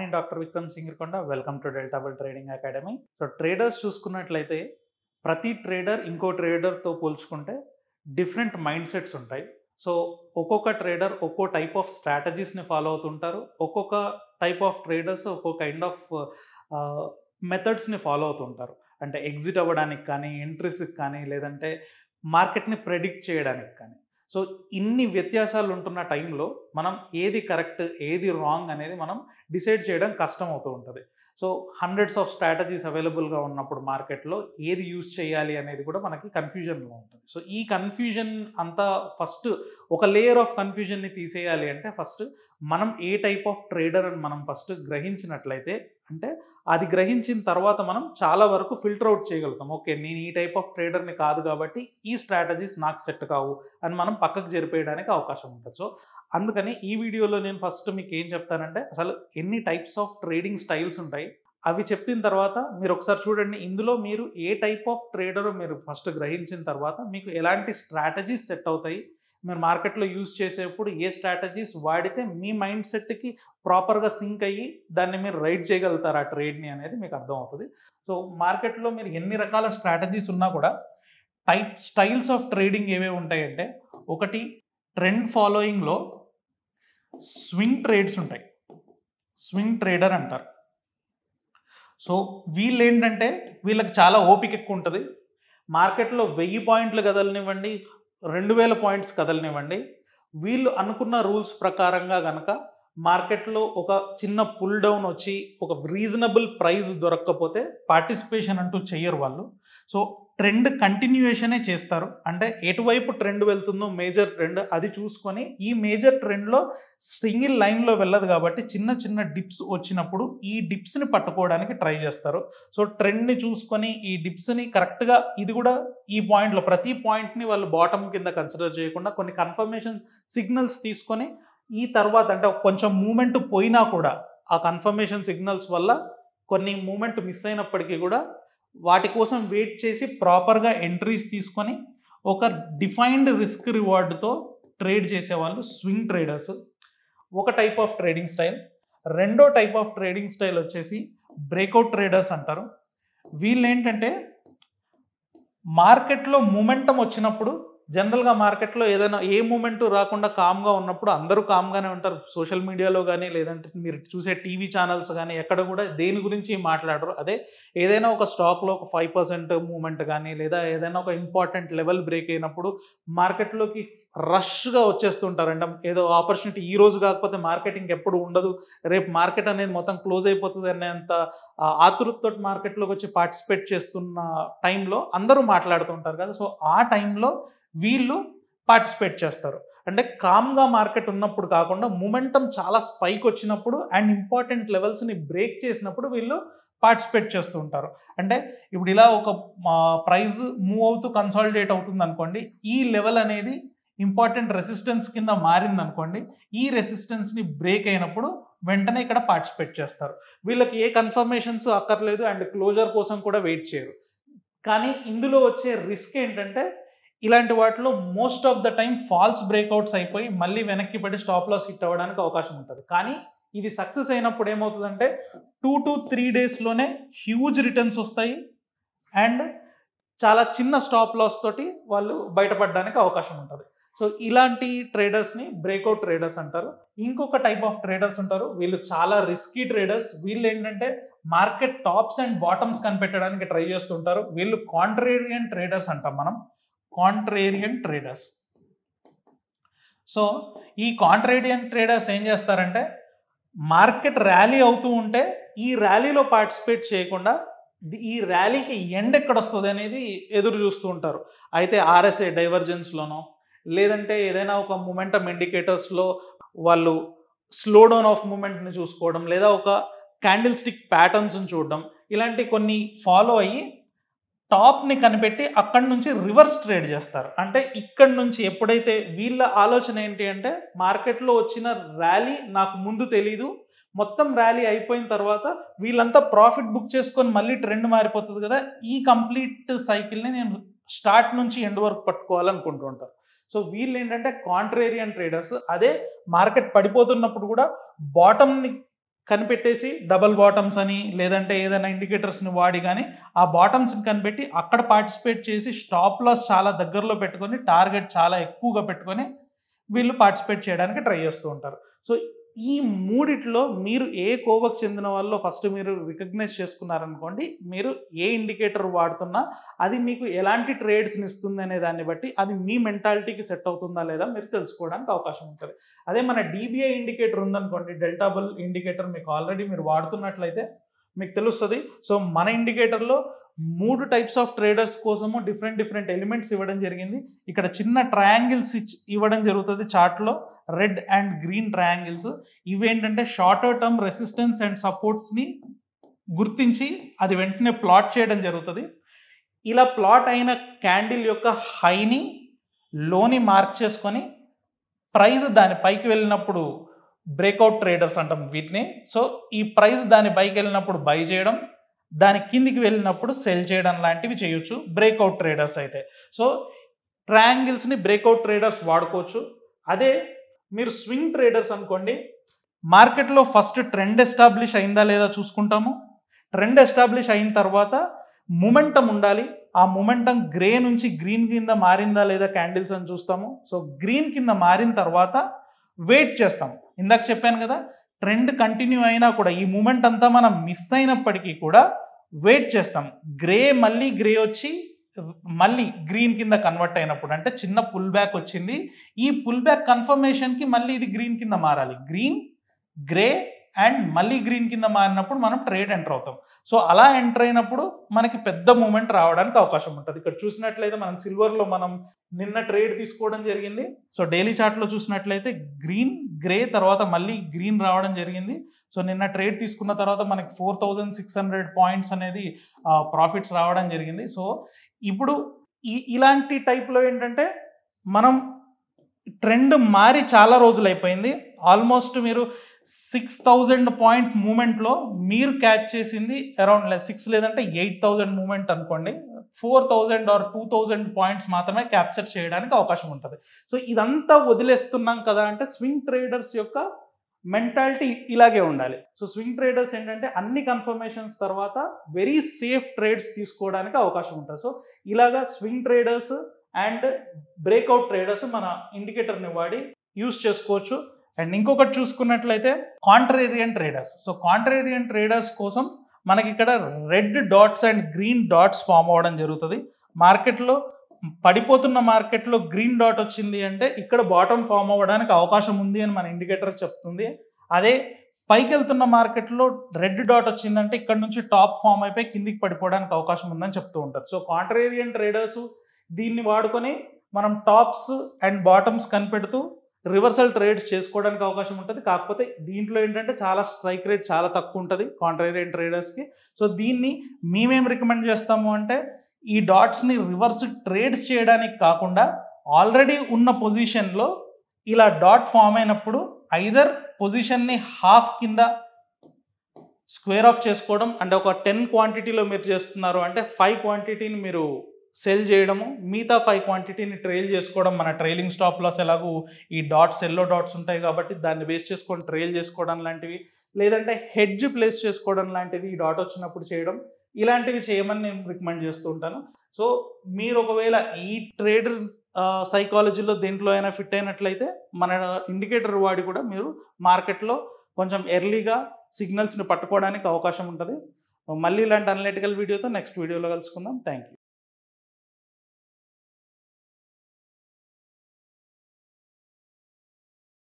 నేను doctor Vikram Konda welcome to Deltabull trading academy so traders చూసుకున్నట్లయితే ప్రతి ట్రేడర్ ఇంకో ట్రేడర్తో పోల్చుకుంటే డిఫరెంట్ మైండ్ సెట్స్ ఉంటాయి సో ఒక్కొక్క ట్రేడర్ ఒక్కో టైప్ ఆఫ్ స్ట్రాటజీస్ని ఫాలో అవుతుంటారు ఒక్కొక్క టైప్ ఆఫ్ ట్రేడర్స్ ఒక్కో కైండ్ ఆఫ్ మెథడ్స్ని ఫాలో అవుతుంటారు అంటే ఎగ్జిట్ అవ్వడానికి కానీ ఎంట్రీస్కి కానీ లేదంటే మార్కెట్ని ప్రెడిక్ట్ చేయడానికి కానీ సో ఇన్ని వ్యత్యాసాలు ఉంటున్న టైంలో మనం ఏది కరెక్ట్ ఏది రాంగ్ అనేది మనం డిసైడ్ చేయడం కష్టం అవుతూ ఉంటుంది సో హండ్రెడ్స్ ఆఫ్ స్ట్రాటజీస్ అవైలబుల్గా ఉన్నప్పుడు మార్కెట్లో ఏది యూజ్ చేయాలి అనేది కూడా మనకి కన్ఫ్యూజన్లో ఉంటుంది సో ఈ కన్ఫ్యూజన్ అంతా ఫస్ట్ ఒక లేయర్ ఆఫ్ కన్ఫ్యూజన్ని తీసేయాలి అంటే ఫస్ట్ మనం ఏ టైప్ ఆఫ్ ట్రేడర్ అని మనం ఫస్ట్ గ్రహించినట్లయితే అంటే అది గ్రహించిన తర్వాత మనం చాలా వరకు ఫిల్టర్ అవుట్ చేయగలుగుతాం ఓకే నేను ఈ టైప్ ఆఫ్ ట్రేడర్ని కాదు కాబట్టి ఈ స్ట్రాటజీస్ నాకు సెట్ కావు అని మనం పక్కకు జరిపేయడానికి అవకాశం ఉంటుంది సో అందుకని ఈ వీడియోలో నేను ఫస్ట్ మీకు ఏం చెప్తానంటే అసలు ఎన్ని టైప్స్ ఆఫ్ ట్రేడింగ్ స్టైల్స్ ఉంటాయి అవి చెప్పిన తర్వాత మీరు ఒకసారి చూడండి ఇందులో మీరు ఏ టైప్ ఆఫ్ ట్రేడర్ మీరు ఫస్ట్ గ్రహించిన తర్వాత మీకు ఎలాంటి స్ట్రాటజీస్ సెట్ అవుతాయి మీరు మార్కెట్లో యూజ్ చేసేప్పుడు ఏ స్ట్రాటజీస్ వాడితే మీ మైండ్ సెట్కి ప్రాపర్గా సింక్ అయ్యి దాన్ని మీరు రైడ్ చేయగలుగుతారు ఆ ట్రేడ్ని అనేది మీకు అర్థం అవుతుంది సో మార్కెట్లో మీరు ఎన్ని రకాల స్ట్రాటజీస్ ఉన్నా కూడా టైప్ స్టైల్స్ ఆఫ్ ట్రేడింగ్ ఏవే ఉంటాయంటే ఒకటి ట్రెండ్ ఫాలోయింగ్లో స్వింగ్ ట్రేడ్స్ ఉంటాయి స్వింగ్ ట్రేడర్ అంటారు సో వీళ్ళు ఏంటంటే వీళ్ళకి చాలా ఓపిక ఎక్కువ ఉంటుంది మార్కెట్లో వెయ్యి పాయింట్లు కదలనివ్వండి రెండు వేల పాయింట్స్ కదలనివ్వండి వీళ్ళు అనుకున్న రూల్స్ ప్రకారంగా కనుక మార్కెట్లో ఒక చిన్న పుల్ డౌన్ వచ్చి ఒక రీజనబుల్ ప్రైస్ దొరక్కపోతే పార్టిసిపేషన్ అంటూ చేయరు వాళ్ళు సో ట్రెండ్ కంటిన్యూయేషనే చేస్తారు అంటే ఎటువైపు ట్రెండ్ వెళ్తుందో మేజర్ ట్రెండ్ అది చూసుకొని ఈ మేజర్ ట్రెండ్లో సింగిల్ లైన్లో వెళ్ళదు కాబట్టి చిన్న చిన్న డిప్స్ వచ్చినప్పుడు ఈ డిప్స్ని పట్టుకోవడానికి ట్రై చేస్తారు సో ట్రెండ్ని చూసుకొని ఈ డిప్స్ని కరెక్ట్గా ఇది కూడా ఈ పాయింట్లో ప్రతి పాయింట్ని వాళ్ళు బాటమ్ కింద కన్సిడర్ చేయకుండా కొన్ని కన్ఫర్మేషన్ సిగ్నల్స్ తీసుకొని ఈ తర్వాత అంటే కొంచెం మూమెంట్ పోయినా కూడా ఆ కన్ఫర్మేషన్ సిగ్నల్స్ వల్ల కొన్ని మూమెంట్ మిస్ అయినప్పటికీ కూడా వాటి కోసం వెయిట్ చేసి ప్రాపర్గా ఎంట్రీస్ తీసుకొని ఒక డిఫైన్డ్ రిస్క్ రివార్డ్తో ట్రేడ్ చేసేవాళ్ళు స్వింగ్ ట్రేడర్స్ ఒక టైప్ ఆఫ్ ట్రేడింగ్ స్టైల్ రెండో టైప్ ఆఫ్ ట్రేడింగ్ స్టైల్ వచ్చేసి బ్రేక్అవుట్ ట్రేడర్స్ అంటారు వీళ్ళు ఏంటంటే మార్కెట్లో మూమెంటం వచ్చినప్పుడు జనరల్గా మార్కెట్లో ఏదైనా ఏ మూమెంటు రాకుండా కామ్గా ఉన్నప్పుడు అందరూ కామ్గానే ఉంటారు సోషల్ మీడియాలో కానీ లేదంటే మీరు చూసే టీవీ ఛానల్స్ కానీ ఎక్కడ కూడా దేని గురించి మాట్లాడరు అదే ఏదైనా ఒక స్టాక్లో ఒక ఫైవ్ పర్సెంట్ మూమెంట్ కానీ లేదా ఏదైనా ఒక ఇంపార్టెంట్ లెవెల్ బ్రేక్ అయినప్పుడు మార్కెట్లోకి రష్గా వచ్చేస్తుంటారంట ఏదో ఆపర్చునిటీ ఈ రోజు కాకపోతే మార్కెటింగ్ ఎప్పుడు ఉండదు రేపు మార్కెట్ అనేది మొత్తం క్లోజ్ అయిపోతుంది అనేంత ఆతురుతో మార్కెట్లోకి వచ్చి పార్టిసిపేట్ చేస్తున్న టైంలో అందరూ మాట్లాడుతుంటారు కదా సో ఆ టైంలో వీళ్ళు పార్టిసిపేట్ చేస్తారు అంటే కామ్గా మార్కెట్ ఉన్నప్పుడు కాకుండా మూమెంటమ్ చాలా స్పైక్ వచ్చినప్పుడు అండ్ ఇంపార్టెంట్ లెవెల్స్ని బ్రేక్ చేసినప్పుడు వీళ్ళు పార్టిసిపేట్ చేస్తూ ఉంటారు అంటే ఇప్పుడు ఇలా ఒక ప్రైజ్ మూవ్ అవుతూ కన్సాలిడేట్ అవుతుంది అనుకోండి ఈ లెవెల్ అనేది ఇంపార్టెంట్ రెసిస్టెన్స్ కింద మారింది అనుకోండి ఈ రెసిస్టెన్స్ని బ్రేక్ అయినప్పుడు వెంటనే ఇక్కడ పార్టిసిపేట్ చేస్తారు వీళ్ళకి ఏ కన్ఫర్మేషన్స్ అక్కర్లేదు అండ్ క్లోజర్ కోసం కూడా వెయిట్ చేయరు కానీ ఇందులో వచ్చే రిస్క్ ఏంటంటే ఇలాంటి వాటిలో most of the time false breakouts అయిపోయి మళ్ళీ వెనక్కి పడి స్టాప్ లాస్ హిట్ అవ్వడానికి అవకాశం ఉంటుంది కానీ ఇది సక్సెస్ అయినప్పుడు ఏమవుతుందంటే టూ టు త్రీ డేస్లోనే హ్యూజ్ రిటర్న్స్ వస్తాయి అండ్ చాలా చిన్న స్టాప్ లాస్ తోటి వాళ్ళు బయటపడడానికి అవకాశం ఉంటుంది సో ఇలాంటి ట్రేడర్స్ని బ్రేక్అవుట్ ట్రేడర్స్ అంటారు ఇంకొక టైప్ ఆఫ్ ట్రేడర్స్ ఉంటారు వీళ్ళు చాలా రిస్కీ ట్రేడర్స్ వీళ్ళు ఏంటంటే మార్కెట్ టాప్స్ అండ్ బాటమ్స్ కనిపెట్టడానికి ట్రై చేస్తుంటారు వీళ్ళు కాంట్రేరియన్ ట్రేడర్స్ అంటాం మనం కాంట్రేరియన్ ట్రేడర్స్ సో ఈ కాంట్రేరియన్ ట్రేడర్స్ ఏం చేస్తారంటే మార్కెట్ ర్యాలీ అవుతూ ఉంటే ఈ ర్యాలీలో పార్టిసిపేట్ చేయకుండా ఈ ర్యాలీకి ఎండ్ ఎక్కడ వస్తుంది అనేది ఎదురు చూస్తూ ఉంటారు అయితే ఆర్ఎస్ఏ డైవర్జెన్స్లోనో లేదంటే ఏదైనా ఒక మూమెంటమ్ ఇండికేటర్స్లో వాళ్ళు స్లో డౌన్ ఆఫ్ మూమెంట్ని చూసుకోవడం లేదా ఒక క్యాండిల్ స్టిక్ ప్యాటర్న్స్ని చూడడం ఇలాంటి కొన్ని ఫాలో అయ్యి టాప్ని కనిపెట్టి అక్కడి నుంచి రివర్స్ ట్రేడ్ చేస్తారు అంటే ఇక్కడి నుంచి ఎప్పుడైతే వీళ్ళ ఆలోచన ఏంటి అంటే మార్కెట్లో వచ్చిన ర్యాలీ నాకు ముందు తెలీదు మొత్తం ర్యాలీ అయిపోయిన తర్వాత వీళ్ళంతా ప్రాఫిట్ బుక్ చేసుకొని మళ్ళీ ట్రెండ్ మారిపోతుంది కదా ఈ కంప్లీట్ సైకిల్ని నేను స్టార్ట్ నుంచి ఎండ్ వరకు పట్టుకోవాలనుకుంటూ సో వీళ్ళు ఏంటంటే కాంట్రేరియన్ ట్రేడర్స్ అదే మార్కెట్ పడిపోతున్నప్పుడు కూడా బాటమ్ని కనిపెట్టేసి డబల్ బాటమ్స్ అని లేదంటే ఏదైనా ఇండికేటర్స్ని వాడి కానీ ఆ బాటమ్స్ని కనిపెట్టి అక్కడ పార్టిసిపేట్ చేసి స్టాప్ లాస్ చాలా దగ్గరలో పెట్టుకొని టార్గెట్ చాలా ఎక్కువగా పెట్టుకొని వీళ్ళు పార్టిసిపేట్ చేయడానికి ట్రై చేస్తూ ఉంటారు సో ఈ మూడిట్లో మీరు ఏ కోవకు చెందిన వాళ్ళు ఫస్ట్ మీరు రికగ్నైజ్ చేసుకున్నారనుకోండి మీరు ఏ ఇండికేటర్ వాడుతున్నా అది మీకు ఎలాంటి ట్రేడ్స్ని ఇస్తుంది అనే దాన్ని బట్టి అది మీ మెంటాలిటీకి సెట్ అవుతుందా లేదా మీరు తెలుసుకోవడానికి అవకాశం ఉంటుంది అదే మన డీబీఐ ఇండికేటర్ ఉందనుకోండి డెల్టాబుల్ ఇండికేటర్ మీకు ఆల్రెడీ మీరు వాడుతున్నట్లయితే మీకు తెలుస్తుంది సో మన ఇండికేటర్లో మూడు టైప్స్ ఆఫ్ ట్రేడర్స్ కోసము డిఫరెంట్ డిఫరెంట్ ఎలిమెంట్స్ ఇవ్వడం జరిగింది ఇక్కడ చిన్న ట్రయాంగిల్స్ ఇవ్వడం జరుగుతుంది చార్ట్లో రెడ్ అండ్ గ్రీన్ ట్రయాంగిల్స్ ఇవేంటంటే షార్టర్ టర్మ్ రెసిస్టెన్స్ అండ్ సపోర్ట్స్ని గుర్తించి అది వెంటనే ప్లాట్ చేయడం జరుగుతుంది ఇలా ప్లాట్ అయిన క్యాండిల్ యొక్క హైని లోని మార్క్ చేసుకొని ప్రైస్ దాని పైకి వెళ్ళినప్పుడు బ్రేక్అవుట్ ట్రేడర్స్ అంటాం వీటిని సో ఈ ప్రైస్ దాని బైక్ వెళ్ళినప్పుడు బై చేయడం దాని కిందికి వెళ్ళినప్పుడు సెల్ చేయడం లాంటివి చేయొచ్చు బ్రేక్అవుట్ ట్రేడర్స్ అయితే సో ట్రయాంగిల్స్ని బ్రేక్అవుట్ ట్రేడర్స్ వాడుకోవచ్చు అదే మీరు స్వింగ్ ట్రేడర్స్ అనుకోండి మార్కెట్లో ఫస్ట్ ట్రెండ్ ఎస్టాబ్లిష్ అయిందా లేదా చూసుకుంటాము ట్రెండ్ ఎస్టాబ్లిష్ అయిన తర్వాత మొమెంటం ఉండాలి ఆ మొమెంటం గ్రే నుంచి గ్రీన్ కింద మారిందా లేదా క్యాండిల్స్ అని చూస్తాము సో గ్రీన్ కింద మారిన తర్వాత వెయిట్ చేస్తాం ఇందాక చెప్పాను కదా ట్రెండ్ కంటిన్యూ అయినా కూడా ఈ మూమెంట్ అంతా మనం మిస్ అయినప్పటికీ కూడా వెయిట్ చేస్తాం గ్రే మళ్ళీ గ్రే వచ్చి మళ్ళీ గ్రీన్ కింద కన్వర్ట్ అయినప్పుడు అంటే చిన్న పుల్ బ్యాక్ వచ్చింది ఈ పుల్ బ్యాక్ కన్ఫర్మేషన్కి మళ్ళీ ఇది గ్రీన్ కింద మారాలి గ్రీన్ గ్రే అండ్ మళ్ళీ గ్రీన్ కింద మారినప్పుడు మనం ట్రేడ్ ఎంటర్ అవుతాం సో అలా ఎంటర్ అయినప్పుడు మనకి పెద్ద మూమెంట్ రావడానికి అవకాశం ఉంటుంది ఇక్కడ చూసినట్లయితే మనం సిల్వర్లో మనం నిన్న ట్రేడ్ తీసుకోవడం జరిగింది సో డైలీ చార్ట్లో చూసినట్లయితే గ్రీన్ గ్రే తర్వాత మళ్ళీ గ్రీన్ రావడం జరిగింది సో నిన్న ట్రేడ్ తీసుకున్న తర్వాత మనకి four thousand six hundred points అనేది ప్రాఫిట్స్ రావడం జరిగింది సో ఇప్పుడు ఈ ఇలాంటి టైప్లో ఏంటంటే మనం ట్రెండ్ మారి చాలా రోజులు అయిపోయింది ఆల్మోస్ట్ మీరు సిక్స్ థౌజండ్ పాయింట్ మూమెంట్లో మీరు క్యాచ్ చేసింది అరౌండ్ సిక్స్ లేదంటే ఎయిట్ థౌజండ్ మూమెంట్ అనుకోండి four thousand or two thousand points మాత్రమే క్యాప్చర్ చేయడానికి అవకాశం ఉంటుంది సో ఇదంతా వదిలేస్తున్నాం కదా అంటే స్వింగ్ ట్రేడర్స్ యొక్క మెంటాలిటీ ఇలాగే ఉండాలి సో స్వింగ్ ట్రేడర్స్ ఏంటంటే అన్ని కన్ఫర్మేషన్స్ తర్వాత వెరీ సేఫ్ ట్రేడ్స్ తీసుకోవడానికి అవకాశం ఉంటుంది సో ఇలాగా swing traders and breakout traders మన ఇండికేటర్ని వాడి యూస్ చేసుకోవచ్చు అండ్ ఇంకొకటి చూసుకున్నట్లయితే contrarian traders so contrarian traders కోసం మనకి ఇక్కడ red dots and green dots form అవ్వడం జరుగుతుంది మార్కెట్లో పడిపోతున్న మార్కెట్లో గ్రీన్ డాట్ వచ్చింది అంటే ఇక్కడ బాటమ్ ఫామ్ అవ్వడానికి అవకాశం ఉంది అని మన ఇండికేటర్ చెప్తుంది అదే పైకి వెళ్తున్న మార్కెట్లో రెడ్ డాట్ వచ్చిందంటే ఇక్కడ నుంచి టాప్ ఫామ్ అయిపోయి కిందికి పడిపోవడానికి అవకాశం ఉందని చెప్తూ ఉంటారు సో కాంట్రేరియన్ ట్రేడర్స్ దీన్ని వాడుకొని మనం టాప్స్ అండ్ బాటమ్స్ కనిపెడుతూ రివర్సల్ ట్రేడ్స్ చేసుకోవడానికి అవకాశం ఉంటుంది కాకపోతే దీంట్లో ఏంటంటే చాలా స్ట్రైక్ రేట్ చాలా తక్కువ ఉంటుంది కాంట్రేరియన్ ట్రేడర్స్కి సో దీన్ని మేమేం రికమెండ్ చేస్తాము అంటే ఈ డాట్స్ని రివర్స్ ట్రేడ్స్ చేయడానికి కాకుండా ఆల్రెడీ ఉన్న పొజిషన్లో ఇలా డాట్ ఫామ్ అయినప్పుడు ఐదర్ పొజిషన్ని హాఫ్ కింద స్క్వేర్ ఆఫ్ చేసుకోవడం అంటే ఒక టెన్ క్వాంటిటీలో మీరు చేస్తున్నారు అంటే ఫైవ్ క్వాంటిటీని మీరు సెల్ చేయడము మిగతా ఫైవ్ క్వాంటిటీని ట్రైల్ చేసుకోవడం మన ట్రైలింగ్ స్టాప్ లాస్ ఎలాగూ ఈ డాట్స్ ఎల్లో డాట్స్ ఉంటాయి కాబట్టి దాన్ని బేస్ చేసుకొని ట్రైల్ చేసుకోవడం లాంటివి లేదంటే హెడ్జ్ ప్లేస్ చేసుకోవడం లాంటిది ఈ డాట్ వచ్చినప్పుడు చేయడం ఇలాంటివి చేయమని నేను రికమెండ్ చేస్తూ ఉంటాను సో మీరు ఒకవేళ ఈ ట్రేడర్ సైకాలజీలో దేంట్లో అయినా ఫిట్ అయినట్లయితే మన ఇండికేటర్ వాడి కూడా మీరు మార్కెట్లో కొంచెం ఎర్లీగా సిగ్నల్స్ని పట్టుకోవడానికి అవకాశం ఉంటుంది మళ్ళీ ఇలాంటి అనలిటికల్ వీడియోతో నెక్స్ట్ వీడియోలో కలుసుకుందాం థ్యాంక్ యూ